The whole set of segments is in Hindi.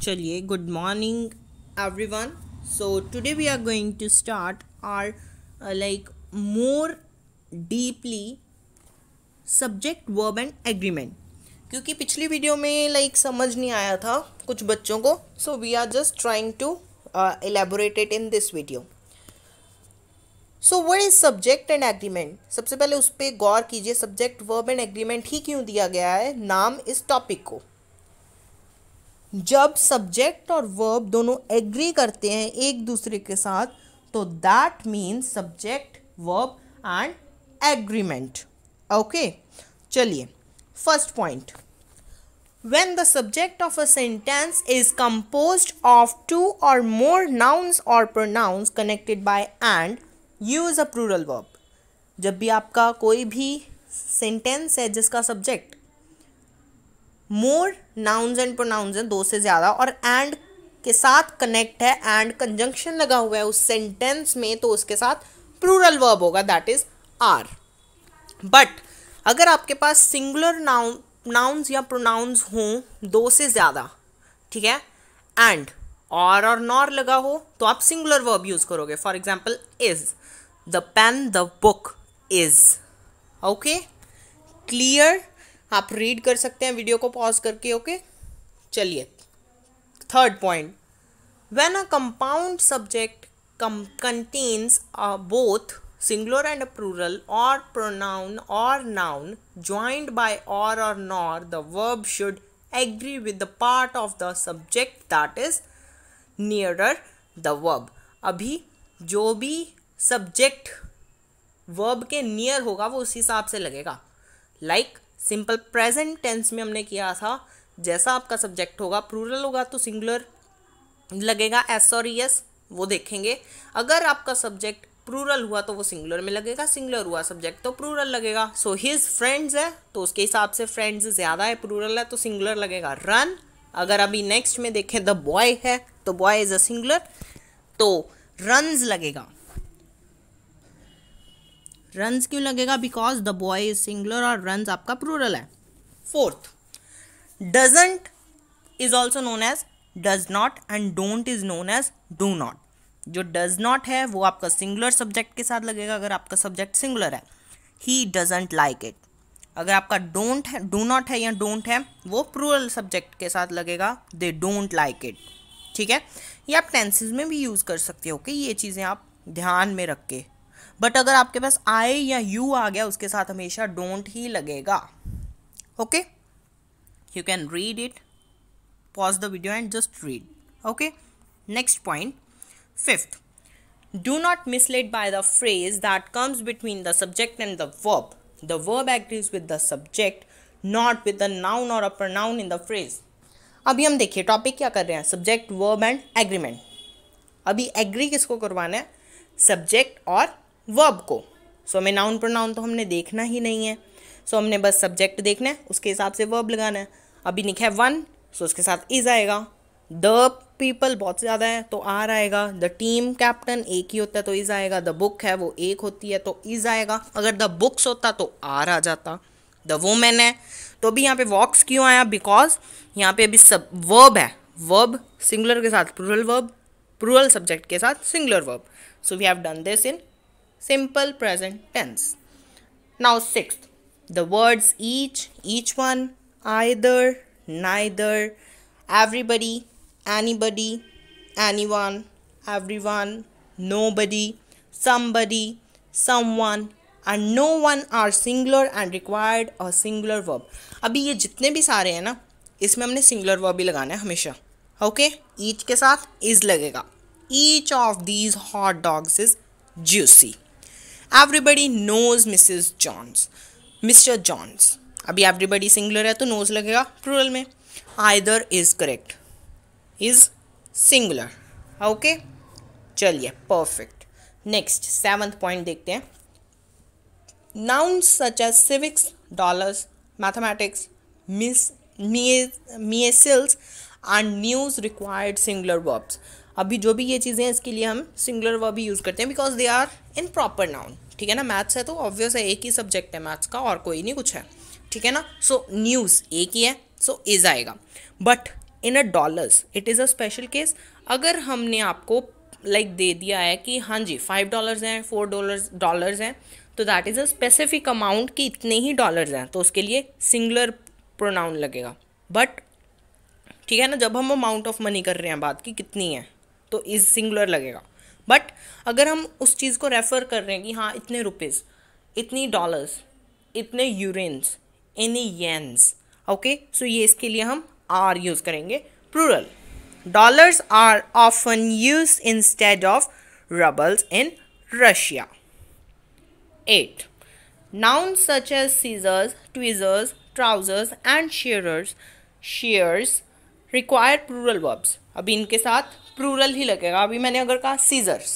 चलिए good morning everyone so today we are going to start our like more deeply subject verb and agreement क्योंकि पिछली वीडियो में लाइक like, समझ नहीं आया था कुछ बच्चों को so we are just trying to elaborated in this video so what is subject and agreement सबसे पहले उस पर गौर कीजिए सब्जेक्ट वर्ब एंड एग्रीमेंट ही क्यों दिया गया है नाम इस टॉपिक को जब सब्जेक्ट और वर्ब दोनों एग्री करते हैं एक दूसरे के साथ तो that means subject verb and agreement okay चलिए first point when the subject of a sentence is composed of two or more nouns or pronouns connected by and you is a plural verb जब भी आपका कोई भी सेंटेंस है जिसका subject more nouns and pronouns हैं दो से ज़्यादा और एंड के साथ कनेक्ट है एंड कंजंक्शन लगा हुआ है उस सेंटेंस में तो उसके साथ प्रूरल वर्ब होगा दैट इज़ आर बट अगर आपके पास सिंगुलर नाउन नाउन्स या प्रोनाउंस हों दो से ज़्यादा ठीक है एंड और और नॉर लगा हो तो आप सिंगुलर वर्ब यूज़ करोगे for example is the pen the book is okay clear आप रीड कर सकते हैं वीडियो को पॉज करके ओके okay? चलिए third point when a compound subject come contains both singular and plural or pronoun or noun joined by or or nor the verb should agree with the part of the subject that is nearer the verb अभी जो भी सब्जेक्ट वर्ब के नियर होगा वो उस हिसाब से लगेगा लाइक सिंपल प्रेजेंट टेंस में हमने किया था जैसा आपका सब्जेक्ट होगा प्रूरल होगा तो सिंगुलर लगेगा एस और यस e वो देखेंगे अगर आपका सब्जेक्ट प्रूरल हुआ तो वो सिंगुलर में लगेगा सिंगुलर हुआ सब्जेक्ट तो प्रूरल लगेगा सो हिज फ्रेंड्स है तो उसके हिसाब से फ्रेंड्स ज़्यादा है प्रूरल है तो सिंगुलर लगेगा रन अगर अभी नेक्स्ट में देखें द बॉय है तो बॉय इज़ अ सिंगुलर तो रन्स लगेगा रन्स क्यों लगेगा because the boy is singular और रन्स आपका प्लूरल है fourth doesn't is also known as does not and don't is known as do not जो डज नॉट है वो आपका सिंगुलर सब्जेक्ट के साथ लगेगा अगर आपका सब्जेक्ट सिंगुलर है ही डजेंट लाइक इट अगर आपका डोंट है डू नॉट है या डोंट है वो प्रूरल सब्जेक्ट के साथ लगेगा दे डोंट लाइक इट ठीक है ये आप टेंसेज में भी यूज़ कर सकते हो कि ये चीज़ें आप ध्यान में रख के बट अगर आपके पास आई या यू आ गया उसके साथ हमेशा डोंट ही लगेगा okay you can read it pause the video and just read okay next point fifth do not mislead by the phrase that comes between the subject and the verb the verb agrees with the subject not with the noun or a pronoun in the phrase अभी हम देखिए टॉपिक क्या कर रहे हैं सब्जेक्ट वर्ब एंड एग्रीमेंट अभी एग्री किसको करवाना है सब्जेक्ट और वर्ब को सो हमें नाउन प्रोनाउन तो हमने देखना ही नहीं है सो हमने बस सब्जेक्ट देखना है उसके हिसाब से वर्ब लगाना है अभी लिखा है वन सो उसके साथ इज आएगा द पीपल बहुत ज़्यादा है तो आर आएगा द टीम कैप्टन एक ही होता है तो इज आएगा द बुक है वो एक होती है तो इज आएगा अगर द बुक्स होता तो आर आ जाता द वोमेन है तो अभी यहाँ पे वॉक्स क्यों आया बिकॉज यहाँ पे अभी सब वर्ब है वर्ब सिंगुलर के साथ प्रूरल वर्ब प्रूरल सब्जेक्ट के साथ singular verb so we have done this in simple present tense. Now, sixth, the words each, each one, either, neither, everybody, anybody, anyone, everyone, nobody, somebody, someone, and no one are singular and required और सिंगुलर वर्ब अभी ये जितने भी सारे हैं ना इसमें हमने सिंगुलर वर्ब ही लगाना है हमेशा ओके okay? ईच के साथ इज़ लगेगा each of these hot dogs is juicy everybody knows Mrs Jones Mr Jones अभी एवरीबडी सिंगुलर है तो नोज लगेगा प्रूरल में either is correct is singular okay चलिए परफेक्ट नेक्स्ट सेवंथ पॉइंट देखते हैं noun such as civics dollars mathematics miss measles and news required singular verbs अभी जो भी ये चीज़ें हैं इसके लिए हम सिंगुलर वर्ब ही यूज़ करते हैं because they are in proper noun ठीक है ना मैथ्स है तो ऑब्वियस है एक ही सब्जेक्ट है मैथ्स का और कोई नहीं कुछ है ठीक है ना सो न्यूज़ एक ही है सो so, इज़ आएगा but in a dollars it is a special case अगर हमने आपको लाइक like, दे दिया है कि हाँ जी फाइव डॉलर्स हैं फोर डॉलर्स डॉलर्स हैं तो that is a specific amount कि इतने ही डॉलर्स हैं तो उसके लिए सिंगुलर प्रोनाउन लगेगा बट ठीक है ना जब हम अमाउंट ऑफ मनी कर रहे हैं बात की कितनी है तो इज़ सिंगुलर लगेगा बट अगर हम उस चीज़ को रेफ़र कर रहे हैं कि हाँ इतने रुपीज़ इतनी डॉलर्स इतने euros any yens okay so ये इसके लिए हम आर यूज़ करेंगे plural dollars are often use instead of roubles in Russia eighth noun such as scissors tweezers trousers and share shares require plural verbs अब इनके साथ प्रूरल ही लगेगा अभी मैंने अगर कहा सीजर्स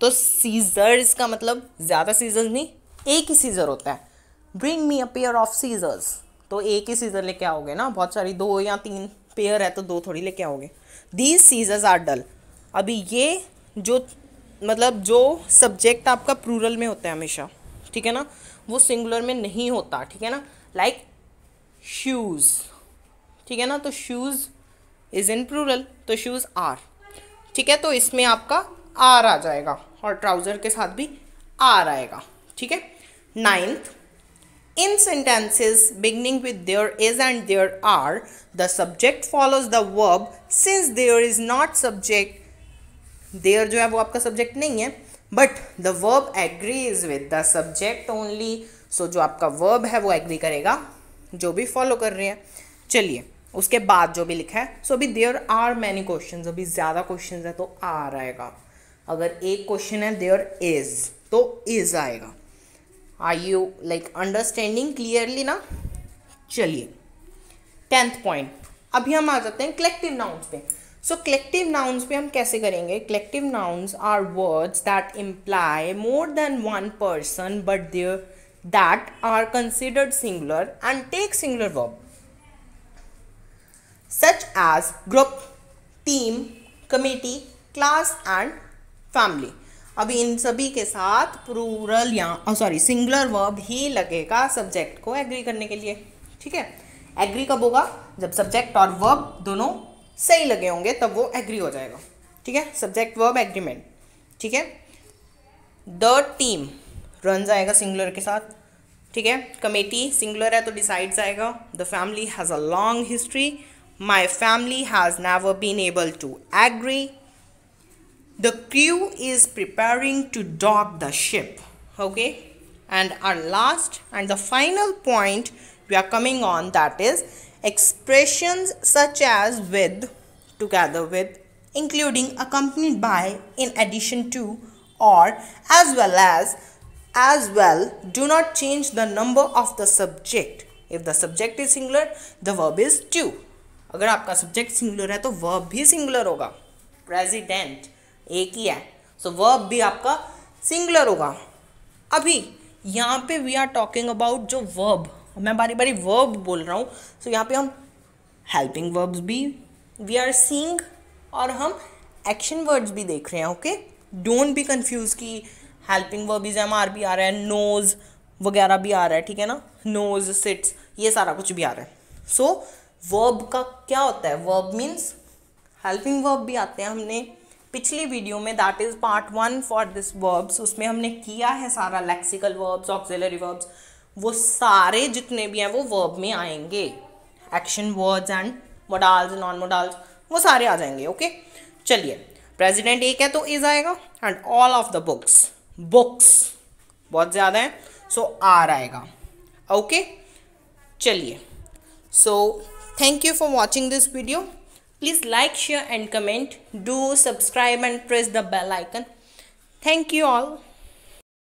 तो सीजर्स का मतलब ज़्यादा सीजर्स नहीं एक ही सीजर होता है bring me a pair of scissors तो एक ही सीजर लेके आओगे ना बहुत सारी दो या तीन पेयर है तो दो थोड़ी लेके आओगे दीज सीजर्स आर डल अभी ये जो मतलब जो सब्जेक्ट आपका प्रूरल में होता है हमेशा ठीक है ना वो सिंगुलर में नहीं होता ठीक है ना लाइक like शूज़ ठीक है ना तो शूज़ इज इन प्रूरल तो शूज आर ठीक है तो इसमें आपका आर आ जाएगा और ट्राउजर के साथ भी आर आएगा ठीक है ninth in sentences beginning with there is and there are the subject follows the verb since there is not subject there जो है वो आपका सब्जेक्ट नहीं है but the verb agree is with the subject only so जो आपका वर्ब है वो एग्री करेगा जो भी फॉलो कर रहे हैं चलिए उसके बाद जो भी लिखा है सो अभी देयर आर मैनी क्वेश्चन अभी ज़्यादा क्वेश्चन है तो आर आएगा अगर एक क्वेश्चन है देयर इज तो इज आएगा I you like understanding clearly ना चलिए टेंथ पॉइंट अभी हम आ जाते हैं कलेक्टिव नाउन्स पे सो कलेक्टिव नाउन्स पे हम कैसे करेंगे collective nouns are words that imply more than one person but there that are considered singular and take singular verb such as group, team, committee, class and family. अब इन सभी के साथ प्लूरल या सॉरी सिंगुलर वर्ब ही लगेगा सब्जेक्ट को एग्री करने के लिए ठीक है एग्री कब होगा जब सब्जेक्ट और वर्ब दोनों सही लगे होंगे तब वो एग्री हो जाएगा ठीक है सब्जेक्ट वर्ब एग्रीमेंट ठीक है द टीम रन जाएगा सिंगुलर के साथ ठीक है कमेटी सिंगुलर है तो डिसाइड्स आएगा the family has a long history My family has never been able to agree. The crew is preparing to dock the ship. Okay. And our last and the final point we are coming on that is expressions such as with, together with, including, accompanied by, in addition to, or, as well as, as well do not change the number of the subject. If the subject is singular, the verb is to. अगर आपका सब्जेक्ट सिंगुलर है तो वर्ब भी सिंगुलर होगा प्रेजिडेंट एक ही है सो so, वर्ब भी आपका सिंगुलर होगा अभी यहाँ पे वी आर टॉकिंग अबाउट जो वर्ब मैं बारी बारी वर्ब बोल रहा हूँ सो so, यहाँ पे हम हेल्पिंग वर्ब्स भी वी आर सींग और हम एक्शन वर्ड्स भी देख रहे हैं ओके डोंट बी कन्फ्यूज कि helping verb is am are भी आ रहा है नोज वगैरह भी आ रहा है ठीक है ना नोज सिट्स ये सारा कुछ भी आ रहा है सो so, वर्ब का क्या होता है वर्ब मीन्स हेल्पिंग वर्ब भी आते हैं हमने पिछली वीडियो में that is part one for this verbs उसमें हमने किया है सारा लेक्सिकल वर्ब्स ऑक्सिलरी वर्ब्स वो सारे जितने भी हैं वो वर्ब में आएंगे action words and modals non modals वो सारे आ जाएंगे ओके चलिए प्रेजिडेंट एक है तो इज आएगा and all of the books books बहुत ज़्यादा है सो so, आर आएगा ओके चलिए so so, Thank you for watching this video. Please like, share and comment. Do subscribe and press the bell icon. Thank you all.